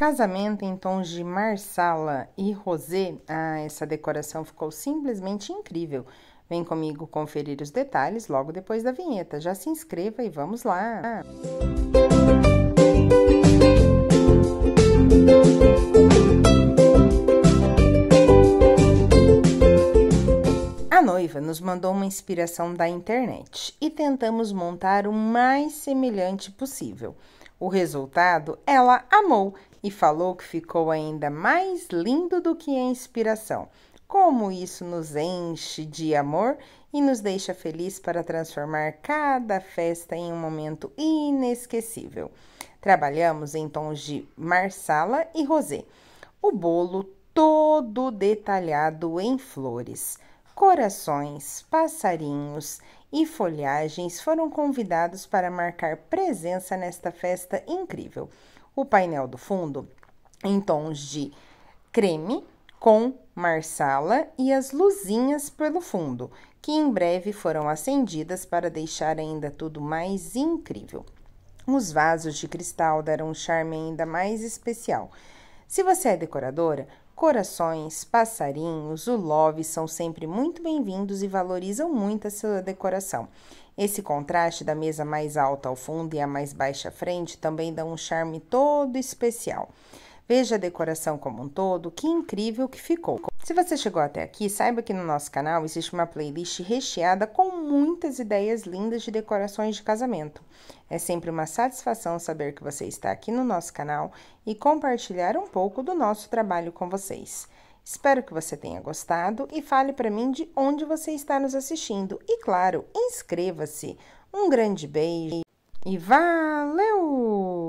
Casamento em tons de marsala e rosé. Ah, essa decoração ficou simplesmente incrível. Vem comigo conferir os detalhes logo depois da vinheta. Já se inscreva e vamos lá! A noiva nos mandou uma inspiração da internet e tentamos montar o mais semelhante possível. O resultado ela amou e falou que ficou ainda mais lindo do que a inspiração. Como isso nos enche de amor e nos deixa feliz para transformar cada festa em um momento inesquecível. Trabalhamos em tons de marsala e rosé. O bolo todo detalhado em flores. Corações, passarinhos e folhagens foram convidados para marcar presença nesta festa incrível. O painel do fundo, em tons de creme, com marsala e as luzinhas pelo fundo, que em breve foram acendidas para deixar ainda tudo mais incrível. Os vasos de cristal deram um charme ainda mais especial. Se você é decoradora, Corações, passarinhos, o love são sempre muito bem-vindos e valorizam muito a sua decoração. Esse contraste da mesa mais alta ao fundo e a mais baixa à frente também dá um charme todo especial. Veja a decoração como um todo, que incrível que ficou! Se você chegou até aqui, saiba que no nosso canal existe uma playlist recheada com muitas ideias lindas de decorações de casamento. É sempre uma satisfação saber que você está aqui no nosso canal e compartilhar um pouco do nosso trabalho com vocês. Espero que você tenha gostado e fale para mim de onde você está nos assistindo. E claro, inscreva-se. Um grande beijo e valeu!